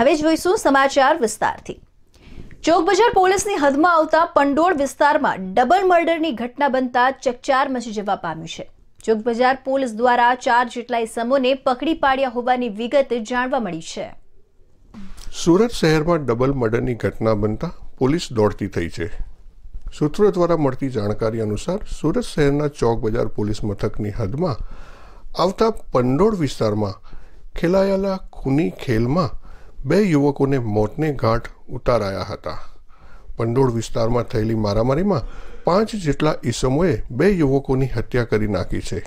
હવે જોઈશું સમાચાર વિસ્તારથી ચોકબજાર પોલીસની હદમાં આવતા પંડોળ વિસ્તારમાં ડબલ મર્ડરની ઘટના બનતા ચકચાર મચી જવા પામ્યું છે ચોકબજાર પોલીસ દ્વારા ચાર જેટલા ઇસમોને પકડી પાડ્યા હોવાની વિગત જાણવા મળી છે સુરત શહેરમાં ડબલ મર્ડરની ઘટના બનતા પોલીસ દોડતી થઈ છે સૂત્રો દ્વારા મળતી જાણકારી અનુસાર સુરત શહેરના ચોકબજાર પોલીસ મથકની હદમાં આવતા પંડોળ વિસ્તારમાં ખેલાયેલા ખૂની ખેલમાં બે યુવકોને મોતને ઘાટ ઉતારાયા હતા પંડોળ વિસ્તારમાં થયેલી મારામારીમાં પાંચ જેટલા ઈસમોએ બે યુવકોની હત્યા કરી નાખી છે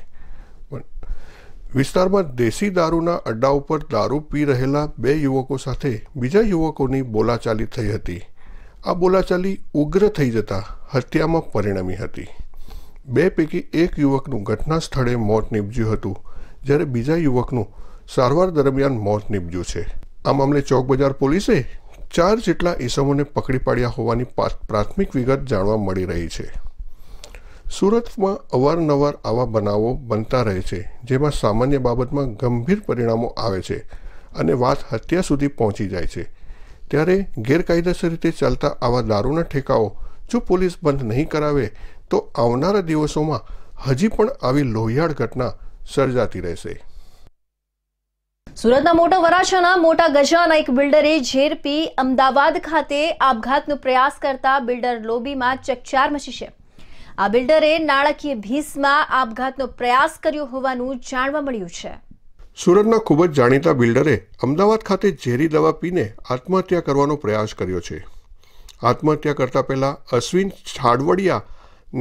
વિસ્તારમાં દેશી દારૂના અડ્ડા ઉપર દારૂ પી રહેલા બે યુવકો સાથે બીજા યુવકોની બોલાચાલી થઈ હતી આ બોલાચાલી ઉગ્ર થઈ જતા હત્યામાં પરિણમી હતી બે પૈકી એક યુવકનું ઘટના સ્થળે મોત નીપજ્યું હતું જ્યારે બીજા યુવકનું સારવાર દરમિયાન મોત નીપજ્યું છે આ મામલે ચોક બજાર પોલીસે ચાર જેટલા ઈસમોને પકડી પાડ્યા હોવાની પ્રાથમિક વિગત જાણવા મળી રહી છે સુરતમાં અવારનવાર આવા બનાવો બનતા રહે છે જેમાં સામાન્ય બાબતમાં ગંભીર પરિણામો આવે છે અને વાત હત્યા સુધી પહોંચી જાય છે ત્યારે ગેરકાયદેસર રીતે ચાલતા આવા દારૂના ઠેકાઓ જો પોલીસ બંધ નહીં કરાવે તો આવનારા દિવસોમાં હજી પણ આવી લોહિયાળ ઘટના સર્જાતી રહેશે સુરતના મોટા વરાછાના મોટા ગજાના એક બિલ્ડરે ઝેરપી અમદાવાદ ખાતે આપઘાતનો પ્રયાસ કરતા બિલ્ડર લોબીમાં ચકચાર મચી છે આ બિલ્ડરે નાણાકીય ભીસમાં આપઘાતનો પ્રયાસ કર્યો હોવાનું જાણવા મળ્યું છે સુરતના ખૂબ જ જાણીતા બિલ્ડરે અમદાવાદ ખાતે ઝેરી દવા પીને આત્મહત્યા કરવાનો પ્રયાસ કર્યો છે આત્મહત્યા કરતા પહેલા અશ્વિન છાડવડિયા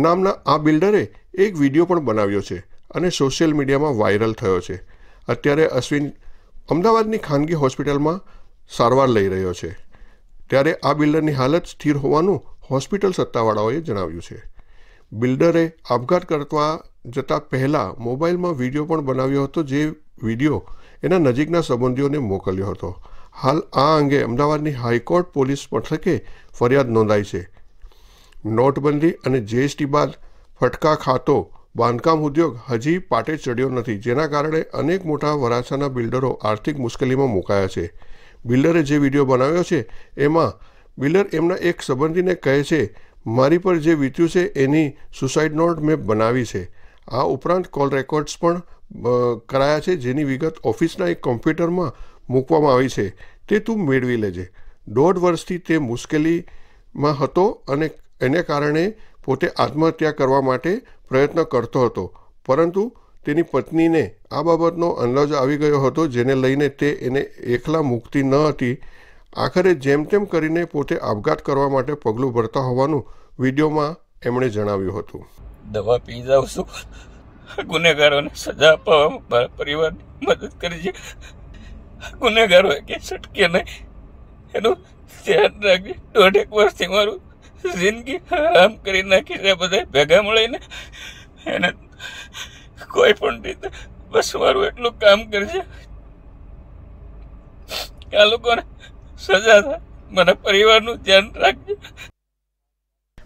નામના આ બિલ્ડરે એક વિડીયો પણ બનાવ્યો છે અને સોશિયલ મીડિયામાં વાયરલ થયો છે અત્યારે અશ્વિન અમદાવાદની ખાનગી હોસ્પિટલમાં સારવાર લઈ રહ્યો છે ત્યારે આ બિલ્ડરની હાલત સ્થિર હોવાનું હોસ્પિટલ સત્તાવાળાઓએ જણાવ્યું છે બિલ્ડરે આપઘાત કરવા જતાં પહેલાં મોબાઈલમાં વિડીયો પણ બનાવ્યો હતો જે વિડીયો એના નજીકના સંબંધીઓને મોકલ્યો હતો હાલ આ અંગે અમદાવાદની હાઈકોર્ટ પોલીસ મથકે ફરિયાદ નોંધાઈ છે નોટબંધી અને જીએસટી બાદ ફટકા ખાતો બાંધકામ ઉદ્યોગ હજી પાટે ચડ્યો નથી જેના કારણે અનેક મોટા વરાછાના બિલ્ડરો આર્થિક મુશ્કેલીમાં મુકાયા છે બિલ્ડરે જે વિડીયો બનાવ્યો છે એમાં બિલ્ડર એમના એક સંબંધીને કહે છે મારી પર જે વીત્યું છે એની સુસાઇડ નોટ મેં બનાવી છે આ ઉપરાંત કોલ રેકોર્ડ્સ પણ કરાયા છે જેની વિગત ઓફિસના એક કોમ્પ્યુટરમાં મૂકવામાં આવી છે તે તું મેળવી લેજે દોઢ વર્ષથી તે મુશ્કેલીમાં હતો અને એને કારણે પોતે આત્મહત્યા કરવા માટે પ્રયત્ન કરતો હતો પરંતુ તેની પત્નીને આ બાબતનો અંદાજ આવી ગયો હતો જેને લઈને તે એને એકલા મૂકતી ન હતી આખરે જેમ તેમ કરીને પોતે આપઘાત કરવા માટે પગલું ભરતા હોવાનું વિડીયોમાં એમણે જણાવ્યું હતું દવા પી જાઉં છું ગુનેગારોને સજા અપાવવામાં પરિવારની મદદ કરી છે ગુનેગારો કે છટકે નહીં એનું ધ્યાન રાખજે દોઢેક વર્ષથી મારું જિંદગી આરામ કરી નાખી છે બધા ભેગા મળીને એને કોઈ પણ રીતે બસ મારું એટલું કામ કરજે આ લોકોને સજા થાય મારા પરિવારનું ધ્યાન રાખજો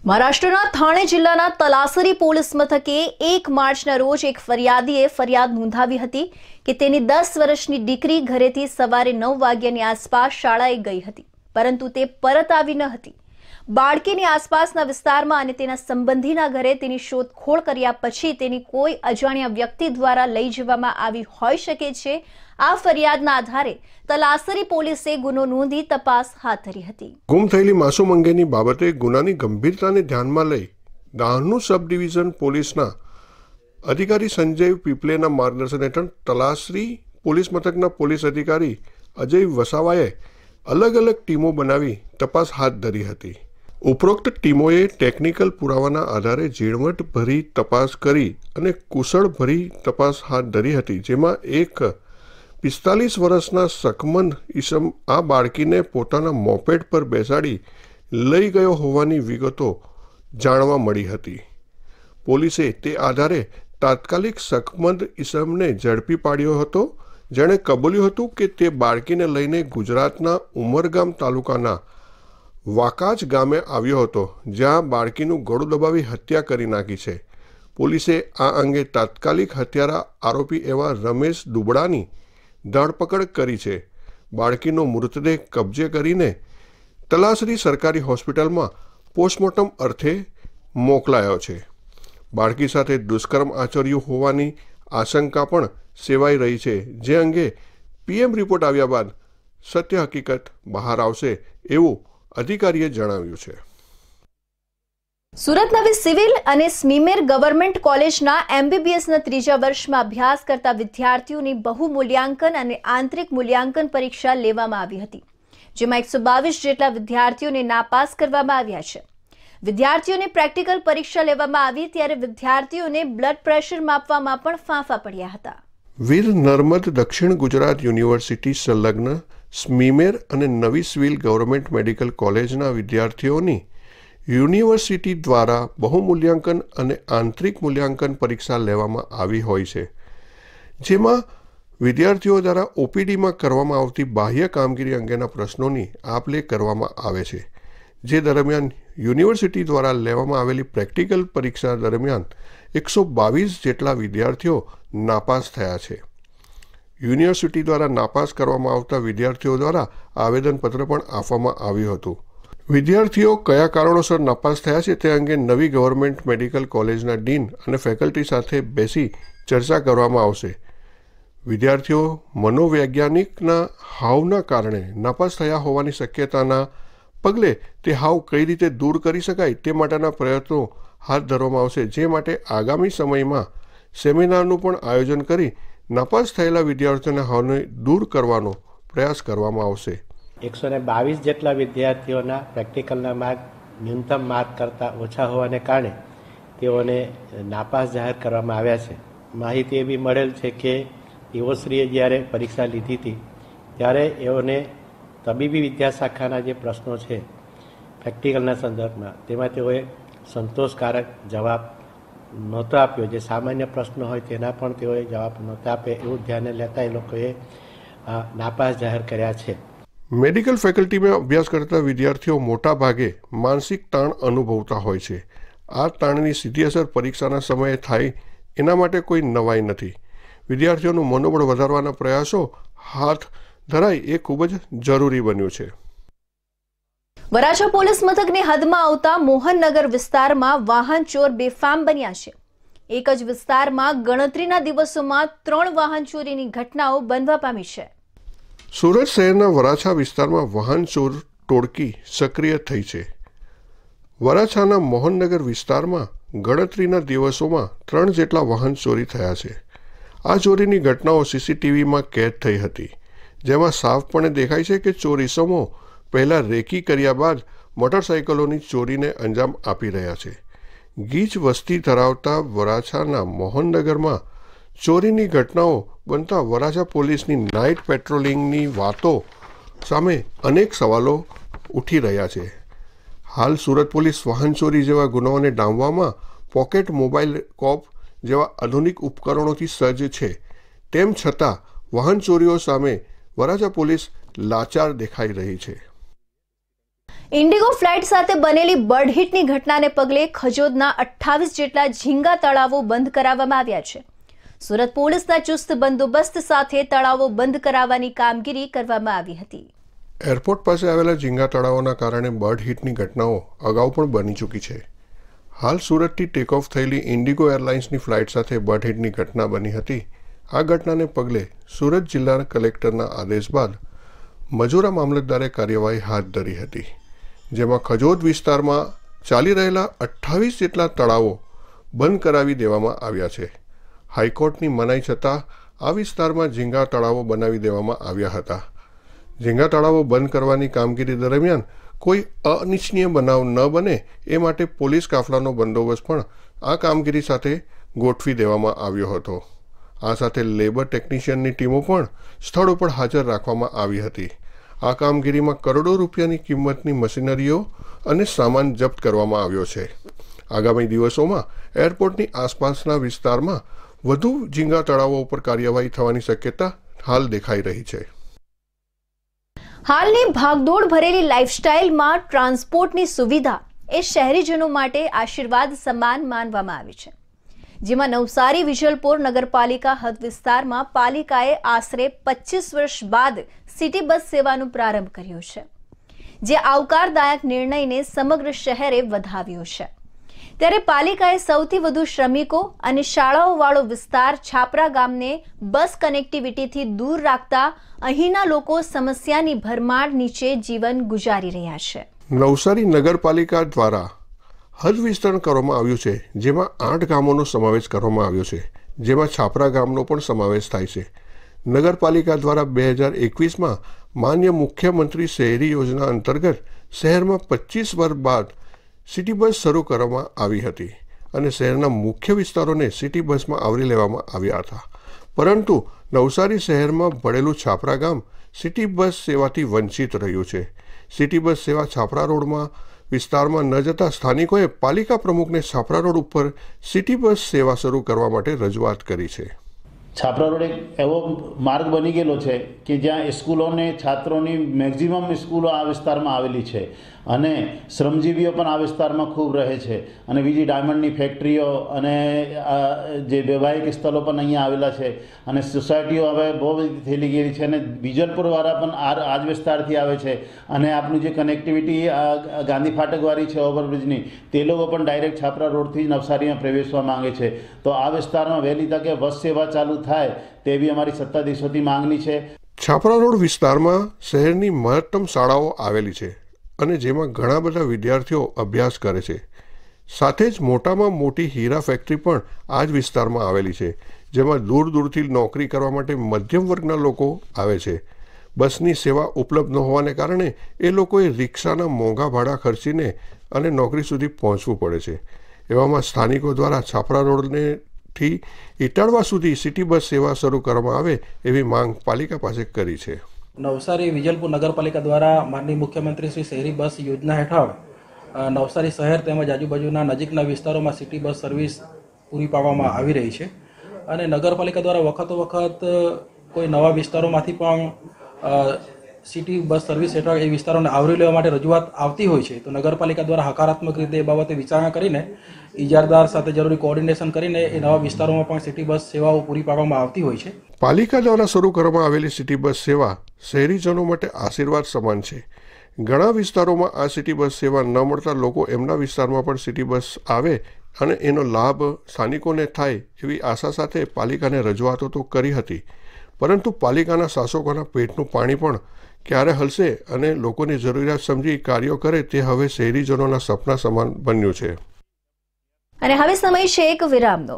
મહારાષ્ટ્રના થાણે જિલ્લાના તલાસરી પોલીસ મથકે એક માર્ચના રોજ એક ફરિયાદીએ ફરિયાદ નોંધાવી હતી કે તેની દસ વર્ષની દીકરી ઘરેથી સવારે નવ વાગ્યાની આસપાસ શાળાએ ગઈ હતી પરંતુ તે પરત આવી ન હતી બાળકીની આસપાસના વિસ્તારમાં અને તેના સંબંધીના ઘરે તેની શોધખોળ કર્યા પછી તેની કોઈ અજાણ્યા વ્યક્તિ દ્વારા લઈ જવામાં આવી હોઈ શકે છે આ ફરિયાદના આધારે તલાસરી પોલીસે ગુનો નોંધી તપાસ હાથ ધરી હતી ગુમ થયેલી માસુમ અંગેની બાબતે ગુનાની ગંભીરતાને ધ્યાનમાં લઈ દાહોદનું સબ ડિવિઝન પોલીસના અધિકારી સંજય પીપલેના માર્ગદર્શન હેઠળ તલાસરી પોલીસ મથકના પોલીસ અધિકારી અજય વસાવાએ અલગ અલગ ટીમો બનાવી તપાસ હાથ ધરી હતી ઉપરોક્ત ટીમોએ ટેકનિકલ પુરાવાના આધારે ઝીણવટભરી તપાસ કરી અને કુશળભરી તપાસ હાથ ધરી હતી જેમાં એક પિસ્તાલીસ વર્ષના સકમન ઈસમ આ બાળકીને પોતાના મોપેડ પર બેસાડી લઈ ગયો હોવાની વિગતો જાણવા મળી હતી પોલીસે તે આધારે તાત્કાલિક સકમંદ ઈસમને ઝડપી પાડ્યો હતો જેણે કબૂલ્યું હતું કે તે બાળકીને લઈને ગુજરાતના ઉમરગામ તાલુકાના વાકાચ ગામે આવ્યો હતો જ્યાં બાળકીનું ગળું દબાવી હત્યા કરી નાખી છે પોલીસે આ અંગે તાત્કાલિક હત્યારા આરોપી એવા રમેશ દુબડાની ધરપકડ કરી છે બાળકીનો મૃતદેહ કબજે કરીને તલાસરી સરકારી હોસ્પિટલમાં પોસ્ટમોર્ટમ અર્થે મોકલાયો છે બાળકી સાથે દુષ્કર્મ આચર્યું હોવાની આશંકા પણ સેવાઈ રહી છે જે અંગે પીએમ રિપોર્ટ આવ્યા બાદ સત્ય હકીકત બહાર આવશે એવું અધિકારીએ જણાવ્યું છે સુરત નવી સિવિલ અને સ્મીમેર ગવર્મેન્ટ કોલેજના એમબીબીએસના ત્રીજા વર્ષમાં અભ્યાસ કરતા વિદ્યાર્થીઓની બહુ મૂલ્યાંકન અને આંતરિક મૂલ્યાંકન પરીક્ષા લેવામાં આવી હતી જેમાં એકસો બાવીસ જેટલા વિદ્યાર્થીઓને નાપાસ કરવામાં આવ્યા છે વિદ્યાર્થીઓને પ્રેક્ટિકલ પરીક્ષા લેવામાં આવી ત્યારે વિદ્યાર્થીઓને બ્લડ પ્રેશર માપવામાં પણ ફાંફા પડ્યા હતા વીર નર્મદ દક્ષિણ ગુજરાત યુનિવર્સિટી સંલગ્ન સ્મીમેર અને નવી સિવિલ ગવર્મેન્ટ મેડિકલ કોલેજના વિદ્યાર્થીઓની યુનિવર્સિટી દ્વારા બહુમૂલ્યાંકન અને આંતરિક મૂલ્યાંકન પરીક્ષા લેવામાં આવી હોય છે જેમાં વિદ્યાર્થીઓ દ્વારા ઓપીડીમાં કરવામાં આવતી બાહ્ય કામગીરી અંગેના પ્રશ્નોની આપ લે કરવામાં આવે છે જે દરમિયાન યુનિવર્સિટી દ્વારા લેવામાં આવેલી પ્રેક્ટિકલ પરીક્ષા દરમિયાન એકસો બાવીસ જેટલા વિદ્યાર્થીઓ નાપાસ થયા છે યુનિવર્સિટી દ્વારા નાપાસ કરવામાં આવતા વિદ્યાર્થીઓ દ્વારા આવેદનપત્ર પણ આપવામાં આવ્યું હતું વિદ્યાર્થીઓ કયા કારણોસર નાપાસ થયા છે તે અંગે નવી ગવર્મેન્ટ મેડિકલ કોલેજના ડીન અને ફેકલ્ટી સાથે બેસી ચર્ચા કરવામાં આવશે વિદ્યાર્થીઓ મનોવૈજ્ઞાનિકના હાવના કારણે નાપાસ થયા હોવાની શક્યતાના પગલે તે હાવ કઈ રીતે દૂર કરી શકાય તે માટેના પ્રયત્નો હાથ ધરવામાં આવશે જે માટે આગામી સમયમાં સેમિનારનું પણ આયોજન કરી નાપાસ થયેલા વિદ્યાર્થીઓને હોને દૂર કરવાનો પ્રયાસ કરવામાં આવશે એકસો ને બાવીસ જેટલા વિદ્યાર્થીઓના પ્રેક્ટિકલના માર્ક ન્યૂનતમ માર્ક કરતાં ઓછા હોવાને કારણે તેઓને નાપાસ જાહેર કરવામાં આવ્યા છે માહિતી એવી મળેલ છે કે તેઓશ્રીએ જ્યારે પરીક્ષા લીધી હતી ત્યારે એઓને તબીબી વિદ્યાશાખાના જે પ્રશ્નો છે પ્રેક્ટિકલના સંદર્ભમાં તેમાં તેઓએ સંતોષકારક જવાબ નહોતો આપ્યો જે સામાન્ય પ્રશ્ન હોય તેના પણ તેઓએ જવાબ નહોતા આપે એવું ધ્યાને લેતા એ લોકોએ નાપાસ જાહેર કર્યા છે મેડિકલ ફેકલ્ટીમાં અભ્યાસ કરતા વિદ્યાર્થીઓ મોટા ભાગે માનસિક તાણ અનુભવતા હોય છે આ તાણની સીધી અસર પરીક્ષાના સમયે થાય એના માટે કોઈ નવાઈ નથી વિદ્યાર્થીઓનું મનોબળ વધારવાના પ્રયાસો હાથ ધરાય એ ખૂબ જ જરૂરી બન્યું છે વરાછા પોલીસ મથકની હદમાં આવતા મોહનનગર વિસ્તારમાં વાહન ચોર બેફામ બન્યા છે એક જ વિસ્તારમાં ગણતરીના દિવસોમાં ત્રણ વાહન ચોરીની ઘટનાઓ બનવા પામી છે સુરત શહેરના વરાછા વિસ્તારમાં વાહન ચોર ટોળકી સક્રિય થઈ છે વરાછાના મોહનનગર વિસ્તારમાં ગણતરીના દિવસોમાં ત્રણ જેટલા વાહન ચોરી થયા છે આ ચોરીની ઘટનાઓ સીસીટીવીમાં કેદ થઈ હતી જેમાં સાફપણે દેખાય છે કે ચોરીસમો પહેલાં રેકી કર્યા બાદ મોટરસાયકલોની ચોરીને અંજામ આપી રહ્યા છે ગીચ વસ્તી ધરાવતા વરાછાના મોહનનગરમાં ચોરીની ઘટનાઓ બનતા વરાછા પોલીસની નાઇટ પેટ્રોલિંગની વાતો સામે અનેક સવાલો ઉઠી રહ્યા છે હાલ સુરત પોલીસ વાહન ચોરી જેવા ગુનાઓને ડામવામાં પોકેટ મોબાઈલ કોપ જેવા આધુનિક ઉપકરણોથી સજ્જ છે તેમ છતાં વાહન ચોરીઓ સામે વરાછા પોલીસ લાચાર દેખાઈ રહી છે ઇન્ડિગો ફ્લાઇટ સાથે બનેલી બર્ડહિટની હિટની ઘટનાને પગલે ખજોદના અઠ્ઠાવીસ જેટલા ઝીંગા તળાવો બંધ કરાવવામાં આવ્યા છે સુરત પોલીસના ચુસ્ત બંદોબસ્ત સાથે તળાવો બંધ કરાવવાની કામગીરી કરવામાં આવી હતી એરપોર્ટ પાસે આવેલા ઝીંગા તળાવોના કારણે બર્ડ હિટની ઘટનાઓ અગાઉ પણ બની ચૂકી છે હાલ સુરતથી ટેક ઓફ થયેલી ઇન્ડિગો એરલાઇન્સની ફ્લાઇટ સાથે બર્ડ હિટની ઘટના બની હતી આ ઘટનાને પગલે સુરત જિલ્લાના કલેક્ટરના આદેશ બાદ મજૂરા મામલતદારે કાર્યવાહી હાથ ધરી હતી જેમાં ખજોદ વિસ્તારમાં ચાલી રહેલા અઠ્ઠાવીસ જેટલા તળાવો બંધ કરાવી દેવામાં આવ્યા છે હાઈકોર્ટની મનાઈ છતાં આ વિસ્તારમાં ઝીંગા તળાવો બનાવી દેવામાં આવ્યા હતા ઝીંગા તળાવો બંધ કરવાની કામગીરી દરમિયાન કોઈ અનિચ્છનીય બનાવ ન બને એ માટે પોલીસ કાફલાનો બંદોબસ્ત પણ આ કામગીરી સાથે ગોઠવી દેવામાં આવ્યો હતો આ સાથે લેબર ટેકનિશિયનની ટીમો પણ સ્થળ ઉપર હાજર રાખવામાં આવી હતી આ કામગીરીમાં કરોડો રૂપિયાની કિંમતની મશીનરીઓ અને સામાન જપ્ત કરવામાં આવ્યો છે આગામી દિવસોમાં એરપોર્ટની આસપાસના વિસ્તારમાં વધુ ઝીંગા તળાવો ઉપર કાર્યવાહી થવાની શક્યતા હાલ દેખાઈ રહી છે હાલની ભાગદોડ ભરેલી લાઇફસ્ટાઇલમાં ટ્રાન્સપોર્ટની સુવિધા એ શહેરીજનો માટે આશીર્વાદ સમાન માનવામાં આવી છે જેમાં નવસારી વિજલપોર નગરપાલિકા હદ વિસ્તારમાં પાલિકાએ આશરે પચીસ વર્ષ બાદ સિટી બસ સેવાનો પ્રારંભ કર્યો છે જે આવકારદાયક નિર્ણયને સમગ્ર શહેરે વધાવ્યો છે ત્યારે પાલિકાએ સૌથી વધુ શ્રમિકો અને શાળાઓવાળો વિસ્તાર છાપરા ગામને બસ કનેક્ટિવિટીથી દૂર રાખતા અહીંના લોકો સમસ્યાની ભરમાર નીચે જીવન ગુજારી રહ્યા છે નવસારી નગરપાલિકા દ્વારા હજ વિસ્તરણ કરવામાં આવ્યું છે જેમાં આઠ ગામોનો સમાવેશ કરવામાં આવ્યો છે જેમાં છાપરા ગામનો પણ સમાવેશ થાય છે નગરપાલિકા દ્વારા બે હજાર એકવીસમાં માન્ય મુખ્યમંત્રી શહેરી યોજના અંતર્ગત શહેરમાં પચીસ વર્ષ બાદ સિટી બસ શરૂ કરવામાં આવી હતી અને શહેરના મુખ્ય વિસ્તારોને સિટી બસમાં આવરી લેવામાં આવ્યા હતા પરંતુ નવસારી શહેરમાં ભળેલું છાપરા ગામ સિટી બસ સેવાથી વંચિત રહ્યું છે સિટી બસ સેવા છાપરા રોડમાં વિસ્તારમાં ન જતા સ્થાનિકોએ પાલિકા પ્રમુખને છાપરા રોડ ઉપર સિટી બસ સેવા શરૂ કરવા માટે રજૂઆત કરી છે છાપરા રોડ એક એવો માર્ગ બની ગયેલો છે કે જ્યાં સ્કૂલોને છાત્રોની મેક્ઝિમમ સ્કૂલો આ વિસ્તારમાં આવેલી છે અને શ્રમજીવીઓ પણ આ વિસ્તારમાં ખૂબ રહે છે અને બીજી ડાયમંડની ફેક્ટરીઓ અને જે વૈવાહિક સ્થળો પણ અહીંયા આવેલા છે અને સોસાયટીઓ હવે બહુ બધી થયેલી ગયેલી છે અને બીજલપુરવાળા પણ આ આ જ વિસ્તારથી આવે છે અને આપનું જે કનેક્ટિવિટી ગાંધી ફાટકવાળી છે ઓવરબ્રિજની તે લોકો પણ ડાયરેક્ટ છાપરા રોડથી જ નવસારીમાં પ્રવેશવા માંગે છે તો આ વિસ્તારમાં વહેલી તકે બસ સેવા ચાલુ થાય તેવી અમારી સત્તાધીશોથી માંગણી છે છાપરા રોડ વિસ્તારમાં શહેરની મહત્તમ શાળાઓ આવેલી છે અને જેમાં ઘણા બધા વિદ્યાર્થીઓ અભ્યાસ કરે છે સાથે જ મોટામાં મોટી હીરા ફેક્ટરી પણ આ જ વિસ્તારમાં આવેલી છે જેમાં દૂર દૂરથી નોકરી કરવા માટે મધ્યમ વર્ગના લોકો આવે છે બસની સેવા ઉપલબ્ધ ન હોવાને કારણે એ લોકોએ રિક્ષાના મોંઘા ભાડા ખર્ચીને અને નોકરી સુધી પહોંચવું પડે છે એવામાં સ્થાનિકો દ્વારા છાપરા રોડને થી ઇટાળવા સુધી સિટી બસ સેવા શરૂ કરવામાં આવે એવી માંગ પાલિકા પાસે કરી છે નવસારી વિજલપુર નગરપાલિકા દ્વારા માનનીય મુખ્યમંત્રી શ્રી શહેરી બસ યોજના હેઠળ નવસારી શહેર તેમજ આજુબાજુના નજીકના વિસ્તારોમાં સિટી બસ સર્વિસ પૂરી પાડવામાં આવી રહી છે અને નગરપાલિકા દ્વારા વખતો વખત કોઈ નવા વિસ્તારોમાંથી પણ સિટી બસ સર્વિસ હેઠળ એ વિસ્તારોને આવરી લેવા માટે રજૂઆત આવતી હોય છે તો નગરપાલિકા દ્વારા હકારાત્મક રીતે એ બાબતે વિચારણા કરીને ઇજારદાર સાથે જરૂરી કોઓર્ડિનેશન કરીને એ નવા વિસ્તારોમાં પણ સિટી બસ સેવાઓ પૂરી પાડવામાં આવતી હોય છે પાલિકા દ્વારા શરૂ કરવામાં આવેલી સિટી બસ સેવા શહેરીજનો માટે આશીર્વાદ સમાન છે ઘણા વિસ્તારોમાં આ સિટી બસ સેવા ન મળતા લોકો એમના વિસ્તારમાં પણ સિટી બસ આવે અને એનો લાભ સ્થાનિકોને થાય એવી આશા સાથે પાલિકાને રજૂઆતો તો કરી હતી પરંતુ પાલિકાના શાસકોના પેટનું પાણી પણ ક્યારે હલશે અને લોકોની જરૂરિયાત સમજી કાર્યો કરે તે હવે શહેરીજનોના સપના સમાન બન્યું છે અને હવે સમય છે એક વિરામનો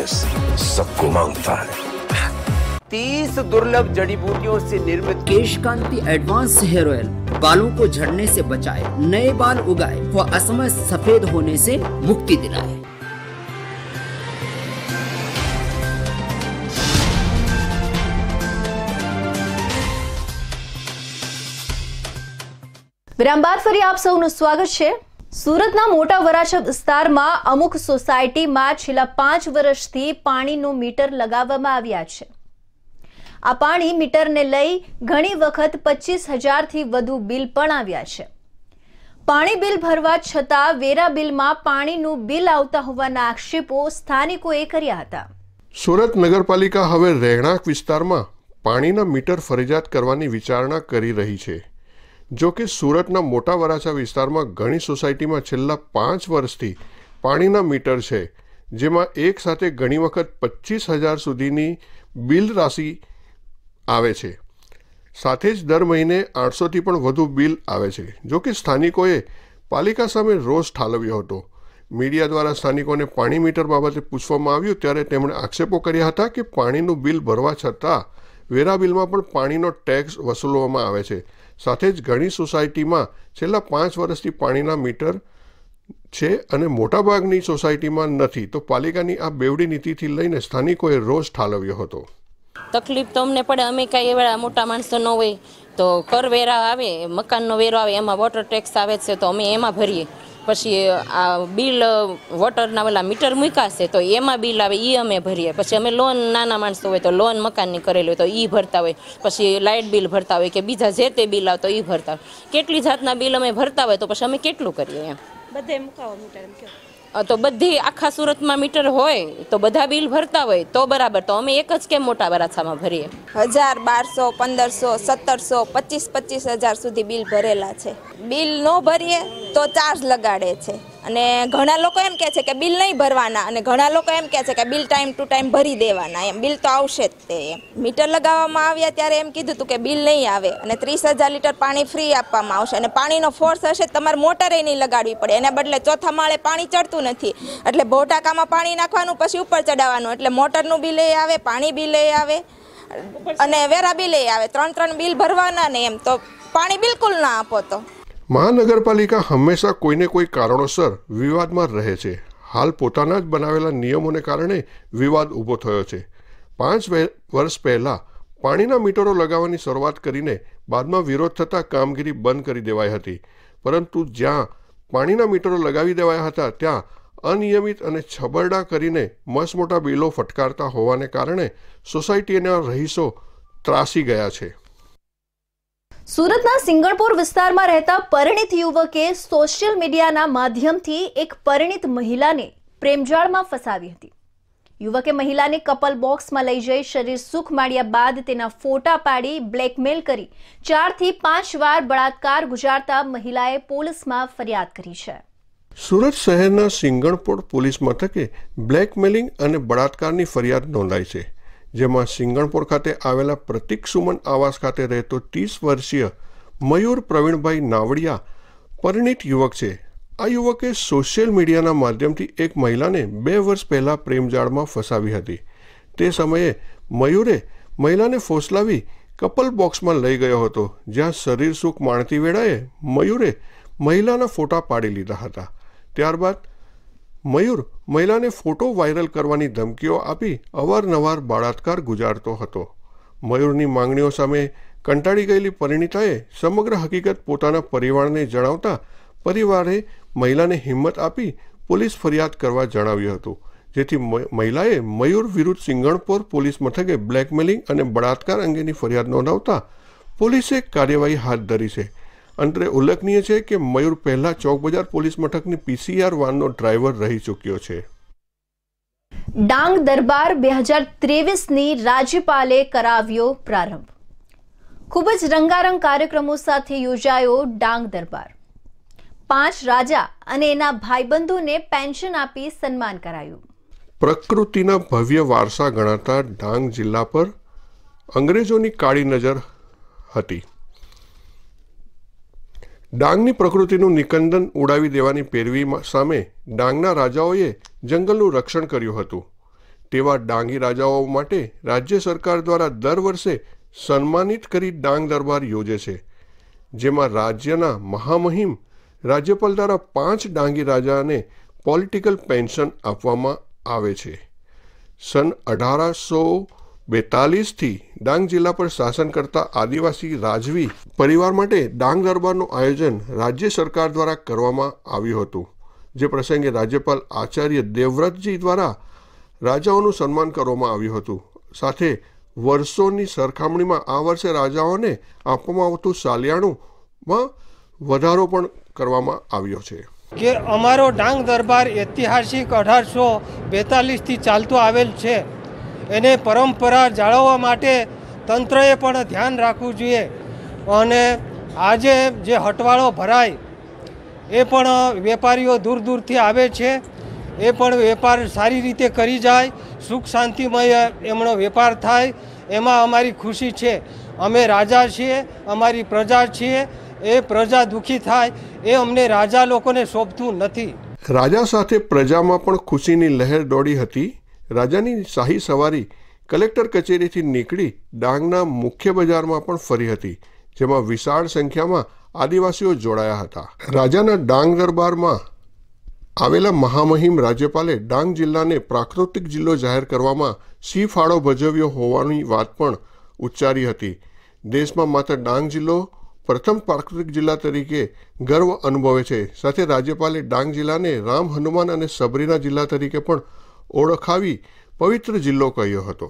जीनियस सबको मांगता है तीस दुर्लभ जड़ी बूटियों से निर्मित Kesh Kanti advance hair oil बालों को झड़ने से बचाए नए बाल उगाए व असमय सफेद होने से मुक्ति दिलाए विराम बाद फरी आप સૌનું स्वागत है સુરતના મોટા વરાછા વિસ્તારમાં અમુક સોસાયટીમાં છેલ્લા પાંચ વર્ષથી પાણીનું મીટર લગાવવામાં આવ્યા છે આ પાણી મીટરને લઈ ઘણી વખત પચીસ હજારથી વધુ બિલ પણ આવ્યા છે પાણી બિલ ભરવા છતાં વેરા બિલમાં પાણીનું બિલ આવતા હોવાના આક્ષેપો સ્થાનિકોએ કર્યા હતા સુરત નગરપાલિકા હવે રહેણાંક વિસ્તારમાં પાણીના મીટર ફરજિયાત કરવાની વિચારણા કરી રહી છે જો કે સુરતના મોટા વરાછા વિસ્તારમાં ઘણી સોસાયટીમાં છેલ્લા પાંચ વર્ષથી પાણીના મીટર છે જેમાં એક સાથે ઘણી વખત પચીસ હજાર સુધીની બિલ રાશિ આવે છે સાથે જ દર મહિને આઠસોથી પણ વધુ બિલ આવે છે જો કે સ્થાનિકોએ પાલિકા સામે રોષ ઠાલવ્યો હતો મીડિયા દ્વારા સ્થાનિકોને પાણી મીટર બાબતે પૂછવામાં આવ્યું ત્યારે તેમણે આક્ષેપો કર્યા હતા કે પાણીનું બિલ ભરવા છતાં વેરા બિલમાં પણ પાણીનો ટેક્સ વસૂલવામાં આવે છે સાથે જ ઘણી સોસાયટીમાં છેલ્લા પાંચ વર્ષથી પાણીના મીટર છે અને મોટાભાગની સોસાયટીમાં નથી તો પાલિકાની આ બેવડી નીતિથી લઈને સ્થાનિકોએ રોષ ઠાલવ્યો હતો તકલીફ તો અમને પડે અમે કાંઈ એવા મોટા માણસો ન હોય તો કરવેરા આવે મકાનનો વેરો આવે એમાં વોટર ટેક્સ આવે છે તો અમે એમાં ભરીએ પછી આ બિલ વોટરના ઓલા મીટર મૂકાશે તો એમાં બિલ આવે એ અમે ભરીએ પછી અમે લોન નાના માણસો હોય તો લોન મકાનની કરેલી હોય તો એ ભરતા હોય પછી લાઇટ બિલ ભરતા હોય કે બીજા જે તે બિલ આવતો એ ભરતા હોય કેટલી જાતના બિલ અમે ભરતા હોય તો પછી અમે કેટલું કરીએ એમ બધે મુકાવો મીટર એમ તો બધી આખા સુરતમાં મીટર હોય તો બધા બિલ ભરતા હોય તો બરાબર તો અમે એક જ કેમ મોટા વરાછામાં ભરીએ હજાર બારસો પંદરસો સત્તરસો પચીસ પચીસ હજાર સુધી બિલ ભરેલા છે બિલ નો ભરીએ તો ચાર્જ લગાડે છે અને ઘણા લોકો એમ કહે છે કે બિલ નહીં ભરવાના અને ઘણા લોકો એમ કહે છે કે બિલ ટાઈમ ટુ ટાઈમ ભરી દેવાના એમ બિલ તો આવશે જ તે મીટર લગાવવામાં આવ્યા ત્યારે એમ કીધું હતું કે બિલ નહીં આવે અને ત્રીસ હજાર લીટર પાણી ફ્રી આપવામાં આવશે અને પાણીનો ફોર્સ હશે તમારે મોટરે નહીં લગાડવી પડે એના બદલે ચોથા માળે પાણી ચડતું નથી એટલે બોટાકામાં પાણી નાખવાનું પછી ઉપર ચડાવવાનું એટલે મોટરનું બિલ એ આવે પાણી બિલ એ આવે અને વેરા બિલ એ આવે ત્રણ ત્રણ બિલ ભરવાના ને એમ તો પાણી બિલકુલ ના આપો તો મહાનગરપાલિકા હંમેશા કોઈને કોઈ કારણોસર વિવાદમાં રહે છે હાલ પોતાના જ બનાવેલા નિયમોને કારણે વિવાદ ઊભો થયો છે પાંચ વર્ષ પહેલાં પાણીના મીટરો લગાવવાની શરૂઆત કરીને બાદમાં વિરોધ થતાં કામગીરી બંધ કરી દેવાઈ હતી પરંતુ જ્યાં પાણીના મીટરો લગાવી દેવાયા હતા ત્યાં અનિયમિત અને છબરડા કરીને મસમોટા બિલો ફટકારતા હોવાને કારણે સોસાયટીના રહીશો ત્રાસી ગયા છે સુરતના સિંગણપુર વિસ્તારમાં રહેતા પરિણિત યુવકે સોશિયલ મીડિયાના માધ્યમથી એક પરિણિત મહિલાને પ્રેમજાળમાં ફસાવી હતી યુવકે મહિલાને કપલ બોક્સમાં લઈ જઈ શરીર સુખ માળ્યા બાદ તેના ફોટા પાડી બ્લેકમેલ કરી ચારથી પાંચ વાર બળાત્કાર ગુજારતા મહિલાએ પોલીસમાં ફરિયાદ કરી છે સુરત શહેરના સિંગણપુર પોલીસ મથકે બ્લેકમેલિંગ અને બળાત્કારની ફરિયાદ નોંધાઈ છે જેમાં સિંગણપોર ખાતે આવેલા પ્રતિક સુમન આવાસ ખાતે રહેતો ત્રીસ વર્ષીય મયુર પ્રવીણભાઈ નાવડિયા પરિણીત યુવક છે આ યુવકે સોશિયલ મીડિયાના માધ્યમથી એક મહિલાને બે વર્ષ પહેલાં પ્રેમજાળમાં ફસાવી હતી તે સમયે મયુરે મહિલાને ફોસલાવી કપલ બોક્સમાં લઈ ગયો હતો જ્યાં શરીર સુખ માણતી વેળાએ મયુરે મહિલાના ફોટા પાડી લીધા હતા ત્યારબાદ મયુર મહિલાને ફોટો વાયરલ કરવાની ધમકીઓ આપી અવારનવાર બળાત્કાર ગુજારતો હતો મયુરની માંગણીઓ સામે કંટાળી ગયેલી પરિણીતાએ સમગ્ર હકીકત પોતાના પરિવારને જણાવતા પરિવારે મહિલાને હિંમત આપી પોલીસ ફરિયાદ કરવા જણાવ્યું હતું જેથી મહિલાએ મયુર વિરુદ્ધ સિંગણપોર પોલીસ મથકે બ્લેકમેલિંગ અને બળાત્કાર અંગેની ફરિયાદ નોંધાવતા પોલીસે કાર્યવાહી હાથ ધરી છે અંતરે ઉલ્લેખનીય છે કે મયુર પહેલા ચોક બજાર પોલીસ મથકની પીસીઆર વાનનો ડ્રાઈવર રહી ચૂક્યો છે ડાંગ દરબાર બે હજાર ત્રેવીસની રાજ્યપાલે કરાવ્યો પ્રારંભ ખૂબ જ રંગારંગ કાર્યક્રમો સાથે યોજાયો ડાંગ દરબાર પાંચ રાજા અને એના ભાઈબંધોને પેન્શન આપી સન્માન કરાયું પ્રકૃતિના ભવ્ય વારસા ગણાતા ડાંગ જિલ્લા પર અંગ્રેજોની કાળી નજર હતી ડાંગની પ્રકૃતિનું નિકંદન ઉડાવી દેવાની પેરવી સામે ડાંગના રાજાઓએ જંગલનું રક્ષણ કર્યું હતું તેવા ડાંગી રાજાઓ માટે રાજ્ય સરકાર દ્વારા દર વર્ષે સન્માનિત કરી ડાંગ દરબાર યોજે છે જેમાં રાજ્યના મહામહિમ રાજ્યપાલ દ્વારા પાંચ ડાંગી રાજાને પોલિટિકલ પેન્શન આપવામાં આવે છે સન અઢારસો બેતાલીસથી ડાંગ જિલ્લા પર શાસન કરતા આદિવાસી રાજવી પરિવાર માટે ડાંગ દરબારનું આયોજન રાજ્ય સરકાર દ્વારા કરવામાં આવ્યું હતું જે પ્રસંગે રાજ્યપાલ આચાર્ય દેવવ્રતજી દ્વારા રાજાઓનું સન્માન કરવામાં આવ્યું હતું સાથે વર્ષોની સરખામણીમાં આ વર્ષે રાજાઓને આપવામાં આવતું સાલિયાણુમાં વધારો પણ કરવામાં આવ્યો છે કે અમારો ડાંગ દરબાર ઐતિહાસિક અઢારસો બેતાલીસથી ચાલતો આવેલ છે એને પરંપરા જાળવવા માટે તંત્રએ પણ ધ્યાન રાખવું જોઈએ અને આજે જે હટવાળો ભરાય એ પણ વેપારીઓ દૂર દૂરથી આવે છે એ પણ વેપાર સારી રીતે કરી જાય સુખ શાંતિમય એમનો વેપાર થાય એમાં અમારી ખુશી છે અમે રાજા છીએ અમારી પ્રજા છીએ એ પ્રજા દુઃખી થાય એ અમને રાજા લોકોને શોભતું નથી રાજા સાથે પ્રજામાં પણ ખુશીની લહેર દોડી હતી રાજાની શાહી સવારી કલેક્ટર કચેરીથી નીકળી ડાંગના મુખ્ય બજારમાં પણ ફરી હતી જેમાં વિશાળ સંખ્યામાં આદિવાસીઓ જોડાયા હતા રાજાના ડાંગ દરબારમાં આવેલા મહામહિમ રાજ્યપાલે ડાંગ જિલ્લાને પ્રાકૃતિક જિલ્લો જાહેર કરવામાં સી ફાળો ભજવ્યો હોવાની વાત પણ ઉચ્ચારી હતી દેશમાં માત્ર ડાંગ જિલ્લો પ્રથમ પ્રાકૃતિક જિલ્લા તરીકે ગર્વ અનુભવે છે સાથે રાજ્યપાલે ડાંગ જિલ્લાને રામ હનુમાન અને સબરીના જિલ્લા તરીકે પણ ઓળખાવી પવિત્ર જિલ્લો કહ્યો હતો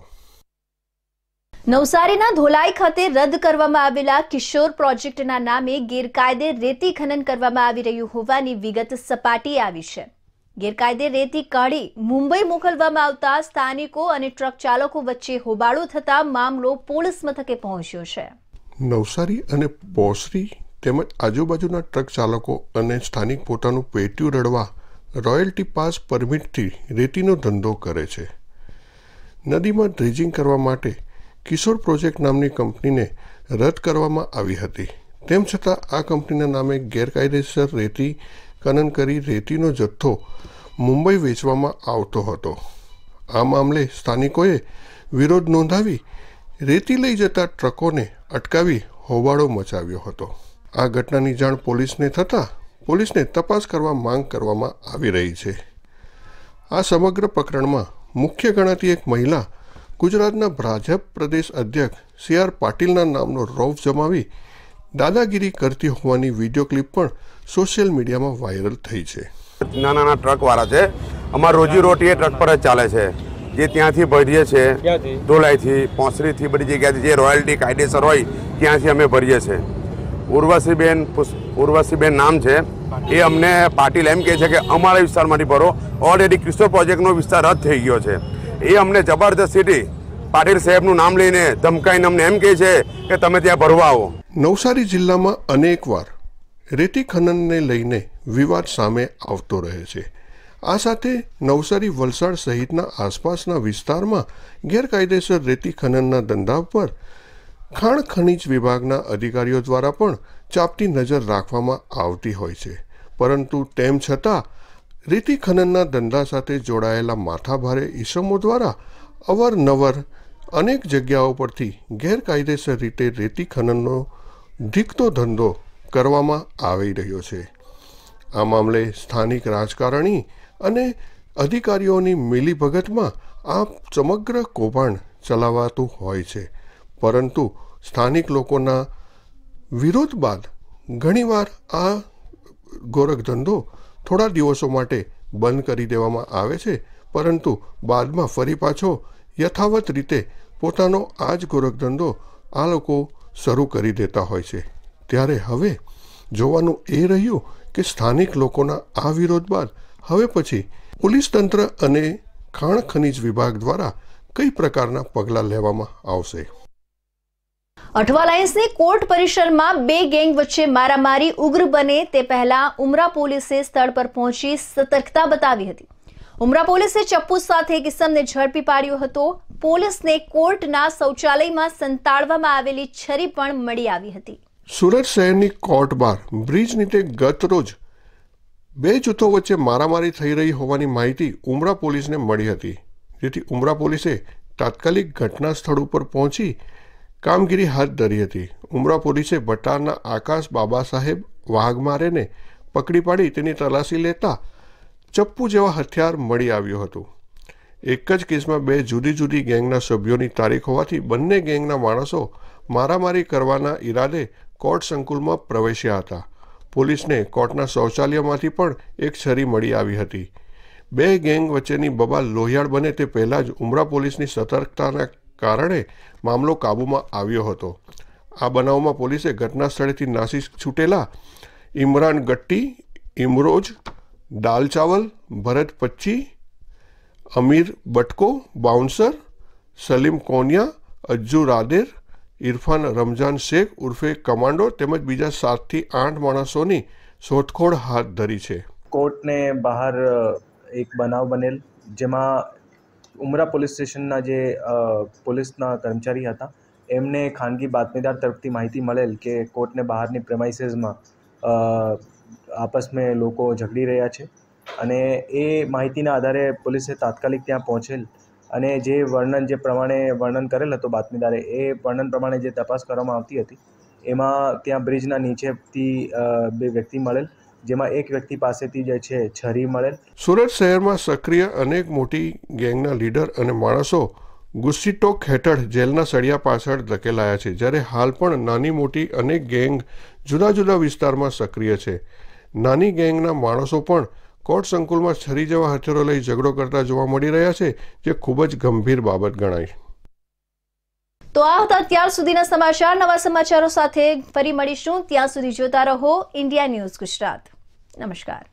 નવસારીના ધોલાઈ ખાતે રદ કરવામાં આવેલા કિશોર પ્રોજેક્ટના નામે ગેરકાયદે રેતી ખનન કરવામાં આવી રહ્યું હોવાની વિગત સપાટી આવી છે ગેરકાયદે રેતી કાઢી મુંબઈ મોકલવામાં આવતા સ્થાનિકો અને ટ્રક ચાલકો વચ્ચે હોબાળો થતા મામલો પોલીસ મથકે પહોંચ્યો છે નવસારી અને પોસરી તેમજ આજુબાજુના ટ્રક ચાલકો અને સ્થાનિક પોતાનું પેટ્યું રડવા રોયલ્ટી પાસ પરમિટથી રેતીનો ધંધો કરે છે નદીમાં ડ્રેજિંગ કરવા માટે કિશોર પ્રોજેક્ટ નામની કંપનીને રદ કરવામાં આવી હતી તેમ છતાં આ કંપનીના નામે ગેરકાયદેસર રેતી ખનન કરી રેતીનો જથ્થો મુંબઈ વેચવામાં આવતો હતો આ મામલે સ્થાનિકોએ વિરોધ નોંધાવી રેતી લઈ જતા ટ્રકોને અટકાવી હોબાળો મચાવ્યો હતો આ ઘટનાની જાણ પોલીસને થતાં પોલીસને તપાસ કરવા માંગ કરવામાં આવી રહી છે આ સમગ્ર પ્રકરણમાં મુખ્ય ગણાતી એક મહિલા ગુજરાતના ભાજપ પ્રદેશ અધ્યક્ષ સી આર પાટીલના નામનો રોફ જમાવી દાદાગીરી કરતી હોવાની વિડીયો ક્લિપ પણ સોશિયલ મીડિયામાં વાયરલ થઈ છે નાના નાના ટ્રકવાળા છે અમારા રોજીરોટી એ ટ્રક પર જ ચાલે છે જે ત્યાંથી ભરીએ છીએ ધોલાઈથી પોસરીથી બધી જગ્યાએથી જે રોયલ્ટી કાયદેસર હોય ત્યાંથી અમે ભરીએ છીએ ઉર્વશીબેન ઉર્વશીબેન નામ છે એ અમને પાટીલ એમ કહે છે કે અમારા વિસ્તારમાંથી ભરો ઓલરેડી ક્રિસ્ટો પ્રોજેક્ટનો વિસ્તાર રદ થઈ ગયો છે એ અમને જબરદસ્ત સિટી પાટીલ સાહેબનું નામ લઈને ધમકાઈને અમને એમ કહે છે કે તમે ત્યાં ભરવા આવો નવસારી જિલ્લામાં અનેકવાર રેતી ખનનને લઈને વિવાદ સામે આવતો રહે છે આ સાથે નવસારી વલસાડ સહિતના આસપાસના વિસ્તારમાં ગેરકાયદેસર રેતી ખનનના ધંધા પર ખાણ ખનીજ વિભાગના અધિકારીઓ દ્વારા પણ ચાપતી નજર રાખવામાં આવતી હોય છે પરંતુ તેમ છતાં રેતી ખનનના ધંધા સાથે જોડાયેલા માથાભારે ઇસમો દ્વારા અવારનવર અનેક જગ્યાઓ પરથી ગેરકાયદેસર રીતે રેતી ખનનનો ધીકતો ધંધો કરવામાં આવી રહ્યો છે આ મામલે સ્થાનિક રાજકારણી અને અધિકારીઓની મિલીભગતમાં આ સમગ્ર કૌભાંડ ચલાવાતું હોય છે પરંતુ સ્થાનિક લોકોના વિરોધ બાદ ઘણીવાર આ ગોરખધંધો થોડા દિવસો માટે બંધ કરી દેવામાં આવે છે પરંતુ બાદમાં ફરી પાછો યથાવત રીતે પોતાનો આ જ ગોરખધંધો આ લોકો શરૂ કરી દેતા હોય છે ત્યારે હવે જોવાનું એ રહ્યું કે સ્થાનિક લોકોના આ વિરોધ બાદ હવે પછી પોલીસ તંત્ર અને ખાણ ખનિજ વિભાગ દ્વારા કઈ પ્રકારના પગલાં લેવામાં આવશે અઠવા લાયન્સની કોર્ટ પરિસરમાં બે ગેંગ વચ્ચે મારામારી ઉગ્ર બને તે પહેલા ઉમરા પોલીસે સ્થળ પર પહોંચી સતર્કતા બતાવી હતી ઉમરા પોલીસે ચપ્પુ સાથે કિસમને ઝડપી પાડ્યો હતો પોલીસને કોર્ટના શૌચાલયમાં સંતાડવામાં આવેલી છરી પણ મળી આવી હતી સુરત શહેરની કોર્ટ બાર બ્રિજ નીચે ગત રોજ બે જૂથો વચ્ચે મારામારી થઈ રહી હોવાની માહિતી ઉમરા પોલીસને મળી હતી જેથી ઉમરા પોલીસે તાત્કાલિક ઘટના સ્થળ ઉપર પહોંચી કામગીરી હાથ ધરી હતી ઉમરા પોલીસે ભટ્ટારના આકાશ બાબા સાહેબ વાઘમારેને પકડી પાડી તેની તલાશી લેતા ચપ્પુ જેવા હથિયાર મળી આવ્યું હતું એક જ કેસમાં બે જુદી જુદી ગેંગના સભ્યોની તારીખ હોવાથી બંને ગેંગના માણસો મારામારી કરવાના ઈરાદે કોર્ટ સંકુલમાં પ્રવેશ્યા હતા પોલીસને કોર્ટના શૌચાલયમાંથી પણ એક છરી મળી આવી હતી બે ગેંગ વચ્ચેની બબાલ લોહિયાળ બને તે પહેલાં જ ઉમરા પોલીસની સતર્કતાના કારણે મામલો કાબૂમાં આવ્યો હતો આ બનાવમાં પોલીસે ઘટના સ્થળેથી નાસી છૂટેલા ઇમરાન ગટ્ટી ઇમરોજ દાલ ચાવલ ભરત પચ્ચી અમીર બટકો બાઉન્સર સલીમ કોનિયા અજ્જુ રાદેર ઇરફાન રમઝાન શેખ ઉર્ફે કમાન્ડો તેમજ બીજા સાતથી આઠ માણસોની શોધખોળ હાથ ધરી છે કોર્ટને બહાર એક બનાવ બનેલ જેમાં ઉમરા પોલીસ સ્ટેશનના જે પોલીસના કર્મચારી હતા એમને ખાનગી બાતમીદાર તરફથી માહિતી મળેલ કે કોર્ટને બહારની પ્રેમાઇસીસમાં આપસમાં લોકો ઝઘડી રહ્યા છે અને એ માહિતીના આધારે પોલીસે તાત્કાલિક ત્યાં પહોંચેલ અને જે વર્ણન જે પ્રમાણે વર્ણન કરેલ હતો બાતમીદારે એ વર્ણન પ્રમાણે જે તપાસ કરવામાં આવતી હતી એમાં ત્યાં બ્રિજના નીચેથી બે વ્યક્તિ મળેલ જેમાં એક વ્યક્તિ પાસેથી જે છે છરી મળે સુરત શહેરમાં સક્રિય અનેક મોટી ગેંગના લીડર અને માણસો ગુસ્સીટોક હેઠળ જેલના સળિયા પાછળ ધકેલાયા છે જ્યારે હાલ પણ નાની મોટી અનેક ગેંગ જુદા જુદા વિસ્તારમાં સક્રિય છે નાની ગેંગના માણસો પણ કોર્ટ સંકુલમાં છરી જેવા હથિયારો લઈ ઝઘડો કરતા જોવા મળી રહ્યા છે જે ખૂબ જ ગંભીર બાબત ગણાય તો આ હતા અત્યાર સુધીના સમાચાર નવા સમાચારો સાથે ફરી મળીશું ત્યાં સુધી જોતા રહો ઇન્ડિયા ન્યૂઝ ગુજરાત નમસ્કાર